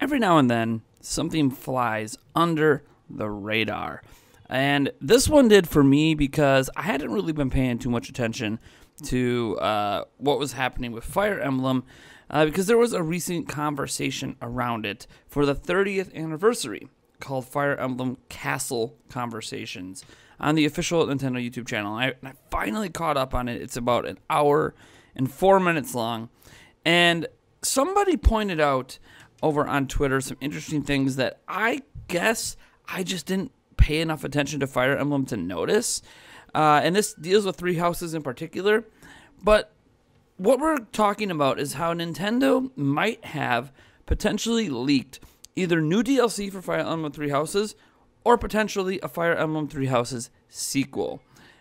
Every now and then, something flies under the radar. And this one did for me because I hadn't really been paying too much attention to uh, what was happening with Fire Emblem uh, because there was a recent conversation around it for the 30th anniversary called Fire Emblem Castle Conversations on the official Nintendo YouTube channel. I, I finally caught up on it. It's about an hour and four minutes long. And somebody pointed out over on Twitter some interesting things that I guess I just didn't pay enough attention to Fire Emblem to notice. Uh, and this deals with three houses in particular. But what we're talking about is how Nintendo might have potentially leaked either new DLC for Fire Emblem Three Houses or potentially a Fire Emblem Three Houses sequel.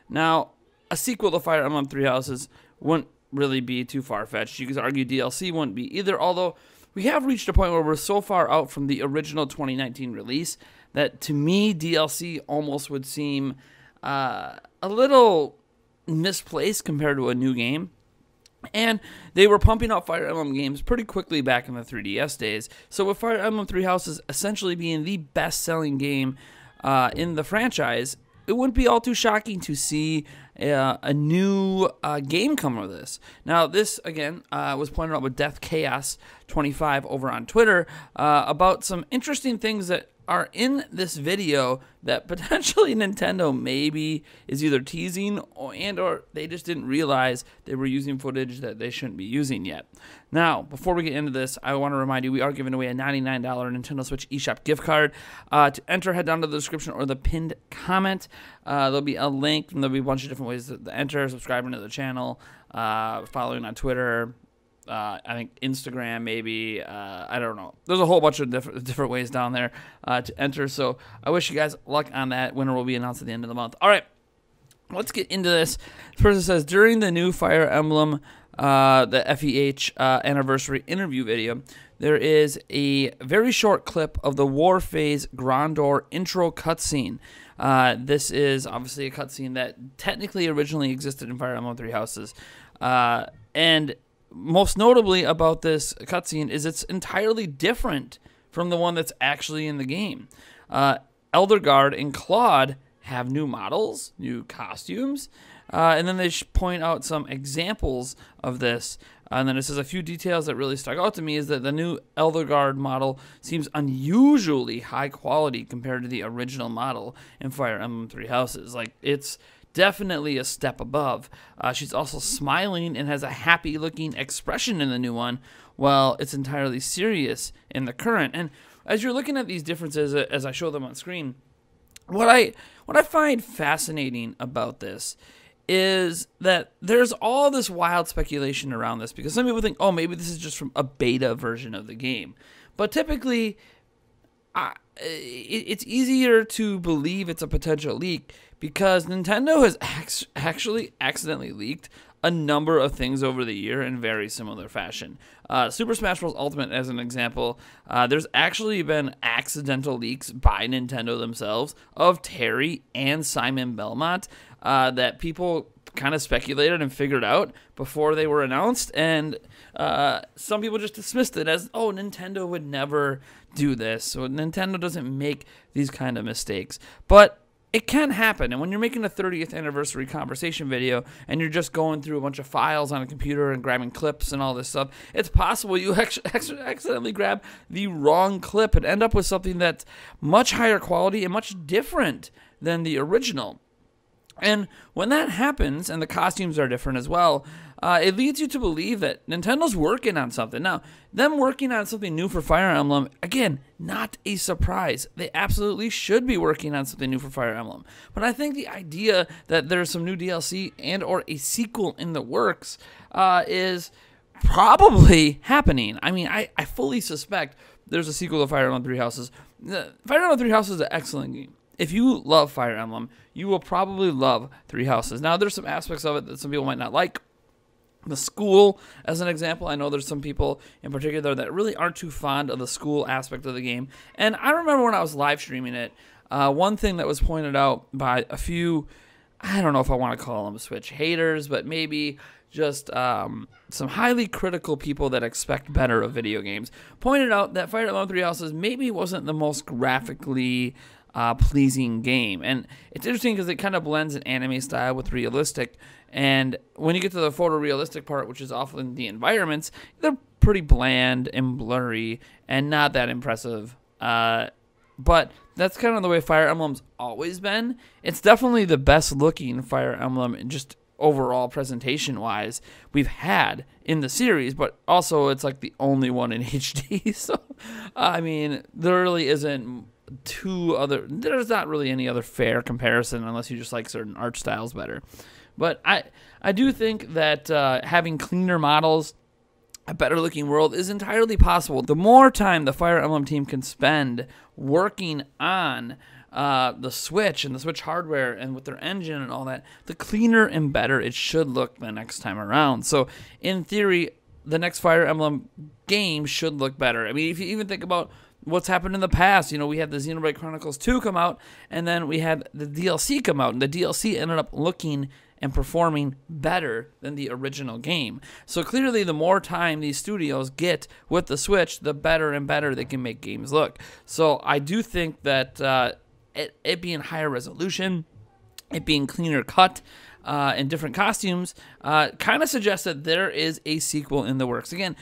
Now, a sequel to Fire Emblem Three Houses wouldn't really be too far fetched. You could argue DLC wouldn't be either, although we have reached a point where we're so far out from the original 2019 release that to me, DLC almost would seem uh, a little misplaced compared to a new game. And they were pumping out Fire Emblem games pretty quickly back in the 3DS days. So, with Fire Emblem Three Houses essentially being the best selling game uh, in the franchise, it wouldn't be all too shocking to see uh, a new uh, game come of this. Now, this again uh, was pointed out with Death Chaos 25 over on Twitter uh, about some interesting things that are in this video that potentially Nintendo maybe is either teasing or and or they just didn't realize they were using footage that they shouldn't be using yet. Now, before we get into this, I want to remind you we are giving away a $99 Nintendo Switch eShop gift card. Uh, to enter, head down to the description or the pinned comment. Uh, there'll be a link and there'll be a bunch of different ways to enter, subscribing to the channel, uh, following on Twitter, uh, I think Instagram, maybe. Uh, I don't know. There's a whole bunch of different, different ways down there uh, to enter. So I wish you guys luck on that. Winner will be announced at the end of the month. All right, let's get into this. This person says during the new Fire Emblem, uh, the FEH uh, anniversary interview video, there is a very short clip of the War Phase Grandor intro cutscene. Uh, this is obviously a cutscene that technically originally existed in Fire Emblem Three Houses. and most notably about this cutscene is it's entirely different from the one that's actually in the game. Uh, Elderguard and Claude have new models, new costumes, uh, and then they point out some examples of this. And then it says a few details that really stuck out to me is that the new Eldergard model seems unusually high quality compared to the original model in Fire Emblem Three Houses. Like it's definitely a step above. Uh, she's also smiling and has a happy looking expression in the new one, while it's entirely serious in the current. And as you're looking at these differences uh, as I show them on screen, what I what I find fascinating about this is that there's all this wild speculation around this because some people think, oh, maybe this is just from a beta version of the game, but typically, I, it's easier to believe it's a potential leak because Nintendo has actually accidentally leaked a number of things over the year in very similar fashion. Uh, Super Smash Bros. Ultimate, as an example, uh, there's actually been accidental leaks by Nintendo themselves of Terry and Simon Belmont uh, that people kind of speculated and figured out before they were announced, and uh, some people just dismissed it as, "Oh, Nintendo would never do this. So Nintendo doesn't make these kind of mistakes." But it can happen. And when you're making a 30th anniversary conversation video and you're just going through a bunch of files on a computer and grabbing clips and all this stuff, it's possible you accidentally grab the wrong clip and end up with something that's much higher quality and much different than the original. And when that happens, and the costumes are different as well, uh, it leads you to believe that Nintendo's working on something. Now, them working on something new for Fire Emblem, again, not a surprise. They absolutely should be working on something new for Fire Emblem. But I think the idea that there's some new DLC and or a sequel in the works uh, is probably happening. I mean, I, I fully suspect there's a sequel to Fire Emblem Three Houses. Fire Emblem Three Houses is an excellent game. If you love Fire Emblem, you will probably love Three Houses. Now, there's some aspects of it that some people might not like the school as an example i know there's some people in particular that really aren't too fond of the school aspect of the game and i remember when i was live streaming it uh, one thing that was pointed out by a few i don't know if i want to call them switch haters but maybe just um, some highly critical people that expect better of video games pointed out that fire emblem three houses maybe wasn't the most graphically uh, pleasing game. And it's interesting because it kind of blends an anime style with realistic. And when you get to the photorealistic part, which is often the environments, they're pretty bland and blurry and not that impressive. Uh, but that's kind of the way Fire Emblem's always been. It's definitely the best looking Fire Emblem, just overall presentation wise, we've had in the series, but also it's like the only one in HD. so, I mean, there really isn't two other. There's not really any other fair comparison unless you just like certain art styles better. But I I do think that uh, having cleaner models, a better looking world is entirely possible. The more time the Fire Emblem team can spend working on uh, the Switch and the Switch hardware and with their engine and all that, the cleaner and better it should look the next time around. So, in theory, the next Fire Emblem game should look better. I mean, if you even think about what's happened in the past. You know, we had the Xenoblade Chronicles 2 come out, and then we had the DLC come out, and the DLC ended up looking and performing better than the original game. So clearly, the more time these studios get with the Switch, the better and better they can make games look. So I do think that uh, it, it being higher resolution, it being cleaner cut, uh, and different costumes, uh, kind of suggests that there is a sequel in the works. Again,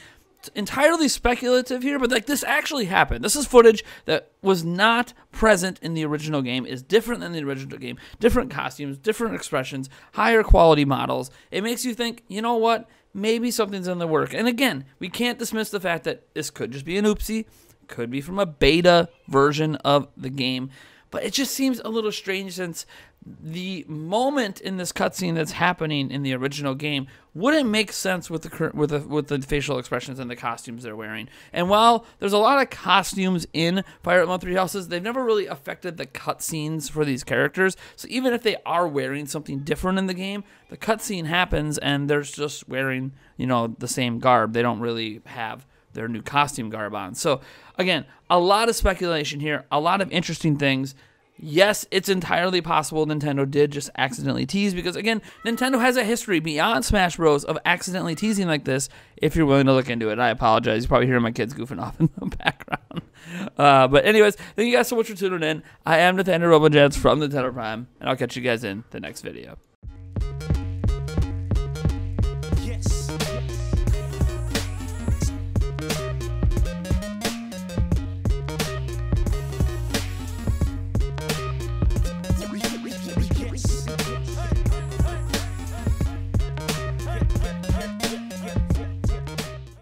entirely speculative here, but like this actually happened. This is footage that was not present in the original game, is different than the original game. Different costumes, different expressions, higher quality models. It makes you think, you know what? Maybe something's in the work. And again, we can't dismiss the fact that this could just be an oopsie, could be from a beta version of the game. But it just seems a little strange since the moment in this cutscene that's happening in the original game wouldn't make sense with the with the with the facial expressions and the costumes they're wearing. And while there's a lot of costumes in Pirate Month Three Houses, they've never really affected the cutscenes for these characters. So even if they are wearing something different in the game, the cutscene happens and they're just wearing you know the same garb. They don't really have their new costume garb on. So again, a lot of speculation here, a lot of interesting things. Yes, it's entirely possible Nintendo did just accidentally tease because, again, Nintendo has a history beyond Smash Bros. of accidentally teasing like this if you're willing to look into it. I apologize. You're probably hearing my kids goofing off in the background. Uh, but, anyways, thank you guys so much for tuning in. I am Nathaniel Robojans from Nintendo Prime, and I'll catch you guys in the next video.